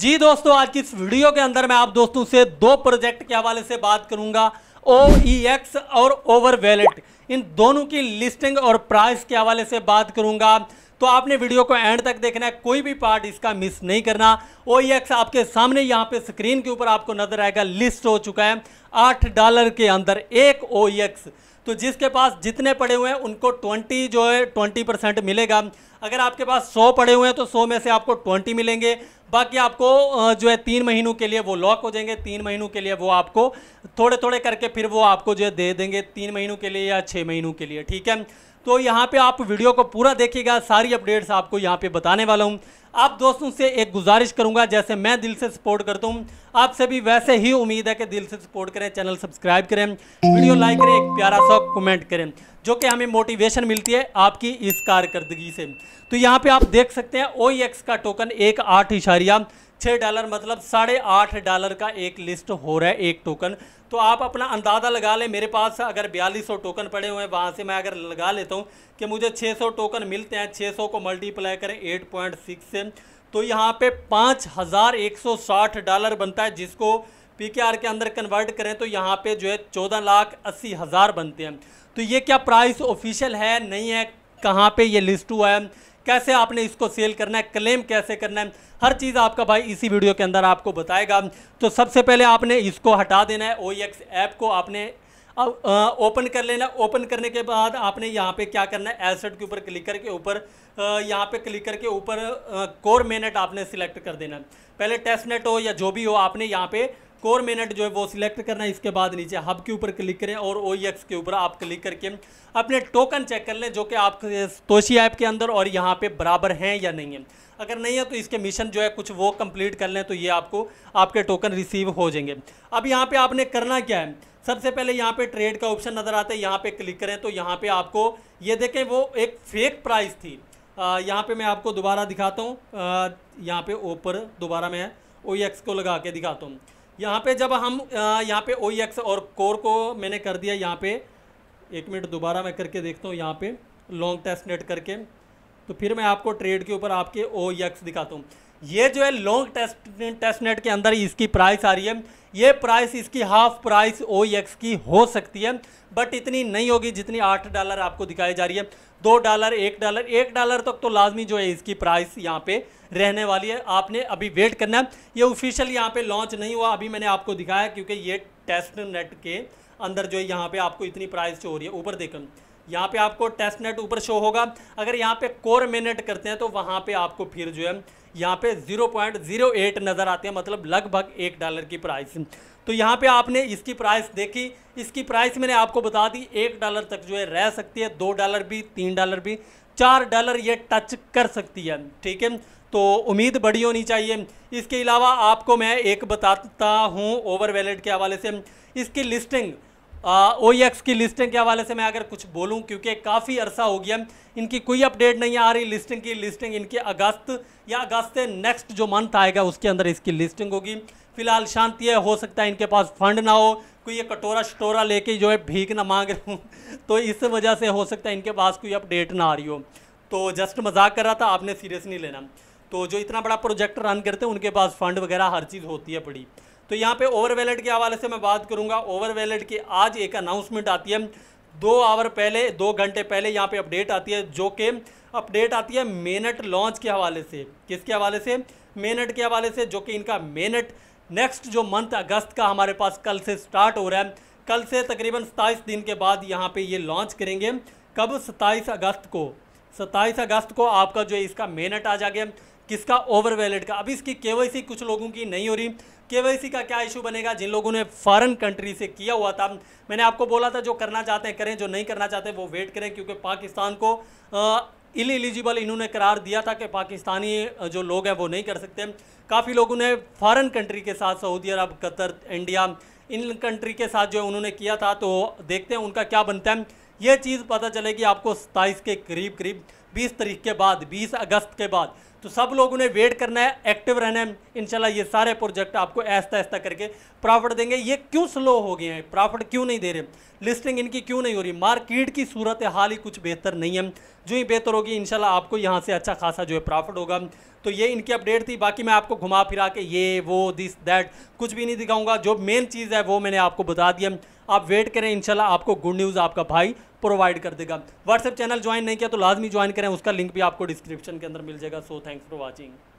जी दोस्तों आज की इस वीडियो के अंदर मैं आप दोस्तों से दो प्रोजेक्ट के हवाले से बात करूंगा ओ e और ओवर वैलेट इन दोनों की लिस्टिंग और प्राइस के हवाले से बात करूंगा तो आपने वीडियो को एंड तक देखना है कोई भी पार्ट इसका मिस नहीं करना ओ e आपके सामने यहाँ पे स्क्रीन के ऊपर आपको नजर आएगा लिस्ट हो चुका है आठ डॉलर के अंदर एक ओ e तो जिसके पास जितने पड़े हुए हैं उनको 20 जो है 20 परसेंट मिलेगा अगर आपके पास 100 पड़े हुए हैं तो 100 में से आपको 20 मिलेंगे बाकी आपको जो है तीन महीनों के लिए वो लॉक हो जाएंगे तीन महीनों के लिए वो आपको थोड़े थोड़े करके फिर वो आपको जो है दे देंगे तीन महीनों के लिए या छः महीनों के लिए ठीक है तो यहाँ पे आप वीडियो को पूरा देखिएगा सारी अपडेट्स आपको यहाँ पे बताने वाला हूँ आप दोस्तों से एक गुजारिश करूँगा जैसे मैं दिल से सपोर्ट करता हूँ आपसे भी वैसे ही उम्मीद है कि दिल से सपोर्ट करें चैनल सब्सक्राइब करें वीडियो लाइक करें एक प्यारा सा कमेंट करें जो कि हमें मोटिवेशन मिलती है आपकी इस कारकर्दगी से तो यहाँ पे आप देख सकते हैं ओ e का टोकन एक आठ इशारिया छः डॉलर मतलब साढ़े आठ डॉलर का एक लिस्ट हो रहा है एक टोकन तो आप अपना अंदाज़ा लगा लें मेरे पास अगर बयालीस टोकन पड़े हुए हैं वहाँ से मैं अगर लगा लेता हूँ कि मुझे छः टोकन मिलते हैं छः को मल्टीप्लाई करें एट से तो यहाँ पे पाँच डॉलर बनता है जिसको पीकेआर के अंदर कन्वर्ट करें तो यहाँ पे जो है चौदह लाख अस्सी हज़ार बनते हैं तो ये क्या प्राइस ऑफिशियल है नहीं है कहाँ पे ये लिस्ट हुआ है कैसे आपने इसको सेल करना है क्लेम कैसे करना है हर चीज़ आपका भाई इसी वीडियो के अंदर आपको बताएगा तो सबसे पहले आपने इसको हटा देना है ओ ऐप e को आपने अब ओपन कर लेना ओपन करने के बाद आपने यहाँ पे क्या करना है एसेट के ऊपर क्लिक करके ऊपर यहाँ पे क्लिक करके ऊपर कोर मेनेट आपने सिलेक्ट कर देना पहले टेस्ट नेट हो या जो भी हो आपने यहाँ पे कोर मेनट जो है वो सिलेक्ट करना है इसके बाद नीचे हब के ऊपर क्लिक करें और ओ e के ऊपर आप क्लिक करके अपने टोकन चेक कर लें जो कि आप तोशी ऐप के अंदर और यहाँ पे बराबर हैं या नहीं है अगर नहीं है तो इसके मिशन जो है कुछ वो कंप्लीट कर लें तो ये आपको आपके टोकन रिसीव हो जाएंगे अब यहाँ पर आपने करना क्या है सबसे पहले यहाँ पर ट्रेड का ऑप्शन नज़र आता है यहाँ पर क्लिक करें तो यहाँ पर आपको ये देखें वो एक फेक प्राइस थी यहाँ पर मैं आपको दोबारा दिखाता हूँ यहाँ पर ऊपर दोबारा मैं ओ e को लगा के दिखाता हूँ यहाँ पे जब हम यहाँ पे ओ e और कोर को मैंने कर दिया यहाँ पे एक मिनट दोबारा मैं करके देखता हूँ यहाँ पे लॉन्ग टेस्ट नेट करके तो फिर मैं आपको ट्रेड के ऊपर आपके ओ e दिखाता हूँ ये जो है लॉन्ग टेस्ट टेस्ट नेट के अंदर इसकी प्राइस आ रही है ये प्राइस इसकी हाफ प्राइस ओ की हो सकती है बट इतनी नहीं होगी जितनी आठ डॉलर आपको दिखाई जा रही है दो डॉलर एक डॉलर एक डॉलर तक तो लाजमी जो है इसकी प्राइस यहाँ पे रहने वाली है आपने अभी वेट करना है ये ऑफिशियल यहाँ पे लॉन्च नहीं हुआ अभी मैंने आपको दिखाया क्योंकि ये टेस्ट नेट के अंदर जो है यहाँ पे आपको इतनी प्राइस जो हो रही है ऊपर देखें यहाँ पे आपको टेस्ट नेट ऊपर शो होगा अगर यहाँ पे कोर मिनट करते हैं तो वहाँ पे आपको फिर जो है यहाँ पे 0.08 नज़र आते हैं मतलब लगभग एक डॉलर की प्राइस तो यहाँ पे आपने इसकी प्राइस देखी इसकी प्राइस मैंने आपको बता दी एक डॉलर तक जो है रह सकती है दो डॉलर भी तीन डॉलर भी चार डॉलर ये टच कर सकती है ठीक है तो उम्मीद बड़ी होनी चाहिए इसके अलावा आपको मैं एक बताता हूँ ओवर वैलेट के हवाले से इसकी लिस्टिंग ओ एक्स e की लिस्टिंग के हवाले से मैं अगर कुछ बोलूँ क्योंकि काफ़ी अरसा हो गया इनकी कोई अपडेट नहीं आ रही लिस्टिंग की लिस्टिंग इनकी अगस्त या अगस्त नेक्स्ट जो मंथ आएगा उसके अंदर इसकी लिस्टिंग होगी फिलहाल शांति है हो सकता है इनके पास फंड ना हो कोई ये कटोरा शटोरा लेके जो है भीख ना मांग रहे हूँ तो इस वजह से हो सकता है इनके पास कोई अपडेट ना आ रही हो तो जस्ट मजाक कर रहा था आपने सीरियस नहीं लेना तो जो इतना बड़ा प्रोजेक्ट रन करते हैं उनके पास फंड वगैरह हर चीज़ होती है बड़ी तो यहाँ पे ओवर वैलेट के हवाले से मैं बात करूँगा ओवर वैलेट की आज एक अनाउंसमेंट आती है दो आवर पहले दो घंटे पहले यहाँ पे अपडेट आती है जो कि अपडेट आती है मेनट लॉन्च के हवाले से किसके हवाले से मेनट के हवाले से जो कि इनका मेनट नेक्स्ट जो मंथ अगस्त का हमारे पास कल से स्टार्ट हो रहा है कल से तकरीबन सताईस दिन के बाद यहाँ पर ये लॉन्च करेंगे कब सताईस अगस्त को सत्ताईस अगस्त को आपका जो इसका मेनट आ जाएगा किसका ओवर वैलेट का अभी इसकी के कुछ लोगों की नहीं हो रही के का क्या इशू बनेगा जिन लोगों ने फॉरेन कंट्री से किया हुआ था मैंने आपको बोला था जो करना चाहते हैं करें जो नहीं करना चाहते वो वेट करें क्योंकि पाकिस्तान को इन एलिजिबल इन्होंने करार दिया था कि पाकिस्तानी जो लोग हैं वो नहीं कर सकते काफ़ी लोगों ने फॉरन कंट्री के साथ सऊदी अरब कतर इंडिया इन कंट्री के साथ जो उन्होंने किया था तो देखते हैं उनका क्या बनता है ये चीज़ पता चलेगी आपको सताइस के करीब करीब बीस तारीख के बाद बीस अगस्त के बाद तो सब लोगों ने वेट करना है एक्टिव रहना है इनशाला ये सारे प्रोजेक्ट आपको ऐसा ऐसा करके प्रॉफिट देंगे ये क्यों स्लो हो गए हैं प्रॉफिट क्यों नहीं दे रहे लिस्टिंग इनकी क्यों नहीं हो रही मार्केट की सूरत हाल ही कुछ बेहतर नहीं है जो ही बेहतर होगी इनशाला आपको यहाँ से अच्छा खासा जो है प्रॉफिट होगा तो ये इनकी अपडेट थी बाकी मैं आपको घुमा फिरा के ये वो दिस दैट कुछ भी नहीं दिखाऊंगा जो मेन चीज़ है वो मैंने आपको बता दिया आप वेट करें इनशाला आपको गुड न्यूज़ आपका भाई प्रोवाइड कर देगा व्हाट्सएप चैनल ज्वाइन नहीं किया तो लाजमी ज्वाइन करें उसका लिंक भी आपको डिस्क्रिप्शन के अंदर मिल जाएगा सो थैंक्स फॉर वॉचिंग